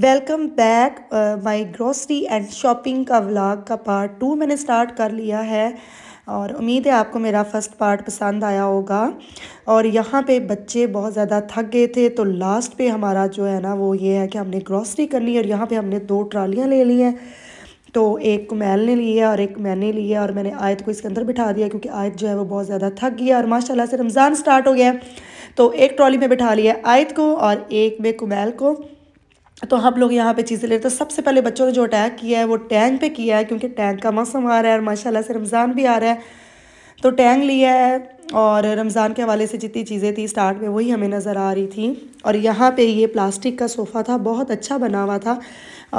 welcome back my grocery and shopping का vlog का part two मैंने स्टार्ट कर लिया है और उम्मीद है आपको मेरा फर्स्ट पार्ट पसंद आया होगा और यहाँ पे बच्चे बहुत ज़्यादा थक गए थे तो लास्ट पे हमारा जो है ना वो ये है कि हमने ग्रॉसरी करनी है और यहाँ पे हमने दो ट्रालियाँ ले ली हैं तो एक कुमैल ने लिया और एक मैंने लिया और मैंने आयत को इसके अंदर बिठा दिया क्योंकि आयत जो है वो बहुत ज़्यादा थक गया और माशाला से रमज़ान स्टार्ट हो गया तो एक ट्रॉली में बिठा लिया आयत को और एक में कुमैल को तो हम लोग यहाँ पे चीज़ें लेते हैं तो सबसे पहले बच्चों ने जो अटैक किया है वो टैंग पे किया है क्योंकि टैंग का मौसम आ रहा है और माशाल्लाह से रमज़ान भी आ रहा है तो टैंग लिया है और रमज़ान के हवाले से जितनी चीज़ें थी स्टार्ट में वही हमें नज़र आ रही थी और यहाँ पे ये प्लास्टिक का सोफ़ा था बहुत अच्छा बना हुआ था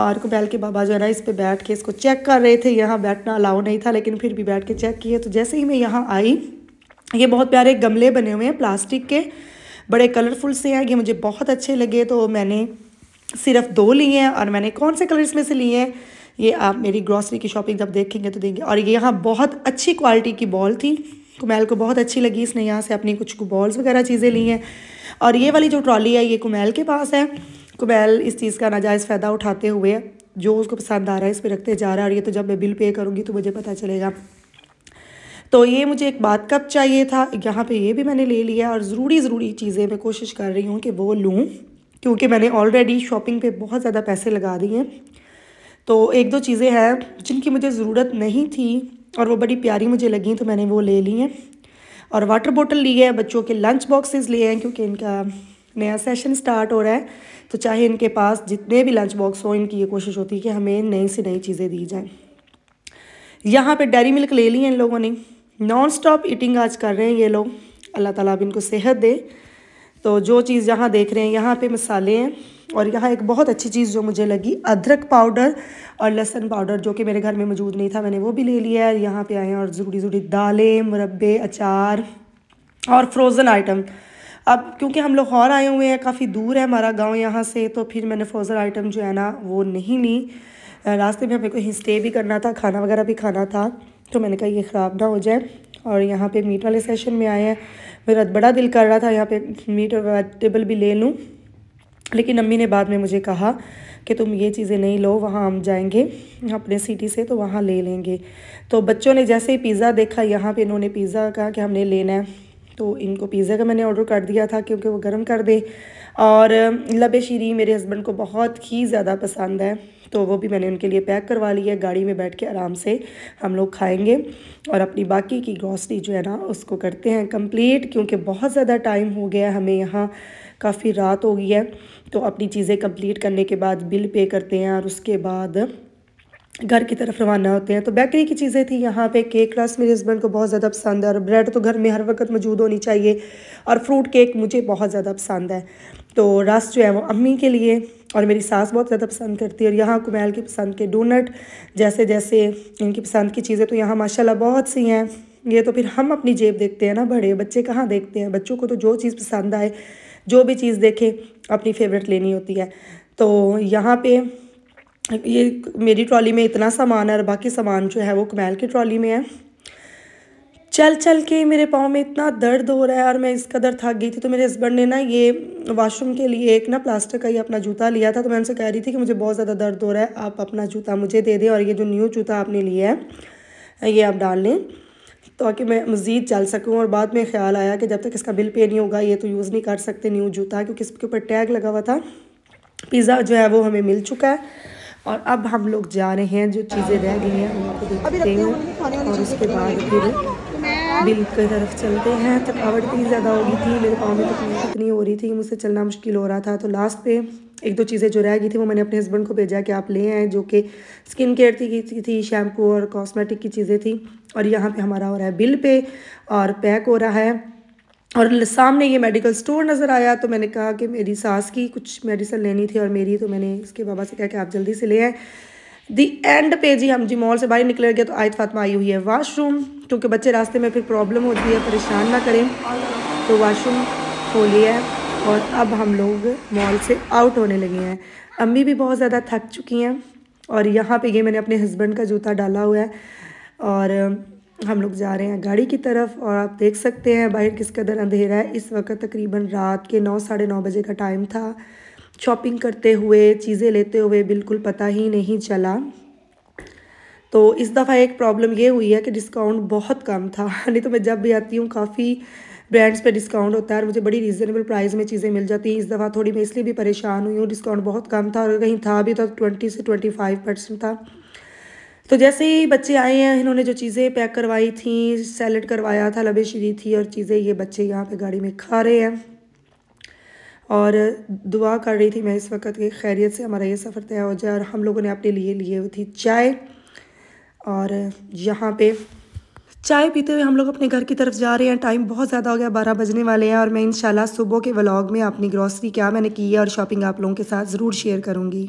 और कुबैल के बाबा जो है ना इस पर बैठ के इसको चेक कर रहे थे यहाँ बैठना अलाउ नहीं था लेकिन फिर भी बैठ के चेक किए तो जैसे ही मैं यहाँ आई ये बहुत प्यारे गमले बने हुए हैं प्लास्टिक के बड़े कलरफुल से हैं ये मुझे बहुत अच्छे लगे तो मैंने सिर्फ दो लिए हैं और मैंने कौन से कलर्स में से लिए हैं ये आप मेरी ग्रॉसरी की शॉपिंग जब देखेंगे तो देंगे और ये यहाँ बहुत अच्छी क्वालिटी की बॉल थी कुमैल को बहुत अच्छी लगी इसने यहाँ से अपनी कुछ बॉल्स वगैरह चीज़ें ली हैं और ये वाली जो ट्रॉली है ये कुमैल के पास है कुमैल इस चीज़ का नाजायज़ फ़ायदा उठाते हुए जो उसको पसंद आ रहा है इस पर रखते जा रहा है और ये तो जब मैं बिल पे करूँगी तो मुझे पता चलेगा तो ये मुझे एक बात कप चाहिए था यहाँ पे ये भी मैंने ले लिया और ज़रूरी ज़रूरी चीज़ें मैं कोशिश कर रही हूँ कि वो लूँ क्योंकि मैंने ऑलरेडी शॉपिंग पे बहुत ज़्यादा पैसे लगा दिए हैं तो एक दो चीज़ें हैं जिनकी मुझे ज़रूरत नहीं थी और वो बड़ी प्यारी मुझे लगी तो मैंने वो ले ली हैं और वाटर बॉटल ली है बच्चों के लंच बॉक्सेस लिए हैं क्योंकि इनका नया सेशन स्टार्ट हो रहा है तो चाहे इनके पास जितने भी लंच बॉक्स हों इनकी ये कोशिश होती है कि हमें नई से नई चीज़ें दी जाएँ यहाँ पर डेरी मिल्क ले ली है इन लोगों ने नॉन स्टॉप ईटिंग आज कर रहे हैं ये लोग अल्लाह ताला अब इनको सेहत दे तो जो चीज़ यहाँ देख रहे हैं यहाँ पे मसाले हैं और यहाँ एक बहुत अच्छी चीज़ जो मुझे लगी अदरक पाउडर और लहसन पाउडर जो कि मेरे घर में मौजूद नहीं था मैंने वो भी ले लिया है यहाँ पे आए हैं और जुड़ी जुड़ी दालें मुरबे अचार और फ्रोज़न आइटम अब क्योंकि हम लोग और आए हुए हैं काफ़ी दूर है हमारा गाँव यहाँ से तो फिर मैंने फ्रोज़न आइटम जो है ना वो नहीं ली रास्ते में हमें कोई स्टे भी करना था खाना वगैरह भी खाना था तो मैंने कहा ये ख़राब ना हो जाए और यहाँ पे मीट वाले सेशन में आए हैं मेरा बड़ा दिल कर रहा था यहाँ पे मीट और वेजिटेबल भी ले लूँ लेकिन अम्मी ने बाद में मुझे कहा कि तुम ये चीज़ें नहीं लो वहाँ हम जाएंगे अपने सिटी से तो वहाँ ले लेंगे तो बच्चों ने जैसे ही पिज़्ज़ा देखा यहाँ पे इन्होंने पिज़्ज़ा कहा कि हमने लेना है तो इनको पिज़्ज़ा का मैंने ऑर्डर कर दिया था क्योंकि वो गर्म कर दें और लब शीरी मेरे हस्बैंड को बहुत ही ज़्यादा पसंद है तो वो भी मैंने उनके लिए पैक करवा लिया है गाड़ी में बैठ के आराम से हम लोग खाएंगे और अपनी बाकी की ग्रॉसरी जो है ना उसको करते हैं कंप्लीट क्योंकि बहुत ज़्यादा टाइम हो गया हमें यहाँ काफ़ी रात हो गई है तो अपनी चीज़ें कंप्लीट करने के बाद बिल पे करते हैं और उसके बाद घर की तरफ रवाना होते हैं तो बेकरी की चीज़ें थी यहाँ पे केक रस मेरे हस्बैंड को बहुत ज़्यादा पसंद है और ब्रेड तो घर में हर वक्त मौजूद होनी चाहिए और फ्रूट केक मुझे बहुत ज़्यादा पसंद है तो रस जो है वो अम्मी के लिए और मेरी सास बहुत ज़्यादा पसंद करती है और यहाँ कुमैल की पसंद के डोनट जैसे जैसे इनकी पसंद की चीज़ें तो यहाँ माशाला बहुत सी हैं ये तो फिर हम अपनी जेब देखते हैं ना बड़े बच्चे कहाँ देखते हैं बच्चों को तो जो चीज़ पसंद आए जो भी चीज़ देखे अपनी फेवरेट लेनी होती है तो यहाँ पर ये मेरी ट्रॉली में इतना सामान है और बाकी सामान जो है वो कमैल की ट्रॉली में है चल चल के मेरे पाँव में इतना दर्द हो रहा है और मैं इस कदर थक गई थी तो मेरे हस्बैंड ने ना ये वाशरूम के लिए एक ना प्लास्टिक का ही अपना जूता लिया था तो मैं उनसे कह रही थी कि मुझे बहुत ज़्यादा दर्द हो रहा है आप अपना जूता मुझे दे दें और ये जो न्यू जूता आपने लिया है ये आप डाल लें ताकि मैं मज़ीद चल सकूँ और बाद में ख्याल आया कि जब तक इसका बिल पे नहीं होगा ये तो यूज़ नहीं कर सकते न्यू जूता क्योंकि इसके ऊपर टैग लगा हुआ था पिज़्ज़ा जो है वो हमें मिल चुका है और अब हम लोग जा रहे हैं जो चीज़ें रह गई हैं उनको देखते हैं और उसके बाद फिर बिल की तरफ चलते हैं थकावट इतनी ज़्यादा हो गई थी मेरे पाँव में तकलीफ इतनी हो रही थी मुझसे चलना मुश्किल हो रहा था तो लास्ट पे एक दो चीज़ें जो रह गई थी वो मैंने अपने हस्बैंड को भेजा कि आप ले आए जो कि स्किन केयर की थी शैम्पू और कॉस्मेटिक की चीज़ें थी और यहाँ पे हमारा हो रहा है बिल पे और पैक हो रहा है और सामने ये मेडिकल स्टोर नज़र आया तो मैंने कहा कि मेरी सास की कुछ मेडिसिन लेनी थी और मेरी तो मैंने इसके बाबा से कहा कि आप जल्दी से ले आए दी एंड पे जी हम जी मॉल से बाहर निकले गए तो आयत फातमा आई हुई है वाशरूम क्योंकि बच्चे रास्ते में फिर प्रॉब्लम होती है परेशान ना करें तो वाशरूम हो लिया है और अब हम लोग मॉल से आउट होने लगे हैं अम्मी भी बहुत ज़्यादा थक चुकी हैं और यहाँ पे ये मैंने अपने हस्बैंड का जूता डाला हुआ है और हम लोग जा रहे हैं गाड़ी की तरफ और आप देख सकते हैं बाहर किस कदर अंधेरा है इस वक्त तकरीबन रात के नौ साढ़े नौ बजे का टाइम था शॉपिंग करते हुए चीज़ें लेते हुए बिल्कुल पता ही नहीं चला तो इस दफ़ा एक प्रॉब्लम ये हुई है कि डिस्काउंट बहुत कम था नहीं तो मैं जब भी आती हूँ काफ़ी ब्रांड्स पे डिस्काउंट होता है और मुझे बड़ी रीज़नेबल प्राइस में चीज़ें मिल जाती हैं इस दफ़ा थोड़ी मैं इसलिए भी परेशान हुई हूँ डिस्काउंट बहुत कम था और कहीं था भी तो ट्वेंटी से ट्वेंटी फाइव परसेंट था तो जैसे ही बच्चे आए हैं इन्होंने जो चीज़ें पैक करवाई थी सैलड करवाया था लबे शरी थी और चीज़ें ये बच्चे यहाँ पे गाड़ी में खा रहे हैं और दुआ कर रही थी मैं इस वक्त की खैरियत से हमारा ये सफ़र तय हो जाए और हम लोगों ने अपने लिए लिए थी चाय और यहाँ पे चाय पीते हुए हम लोग अपने घर की तरफ जा रहे हैं टाइम बहुत ज़्यादा हो गया बारह बजने वाले हैं और मैं इंशाल्लाह सुबह के व्लॉग में अपनी ग्रॉसरी क्या मैंने की है और शॉपिंग आप लोगों के साथ ज़रूर शेयर करूँगी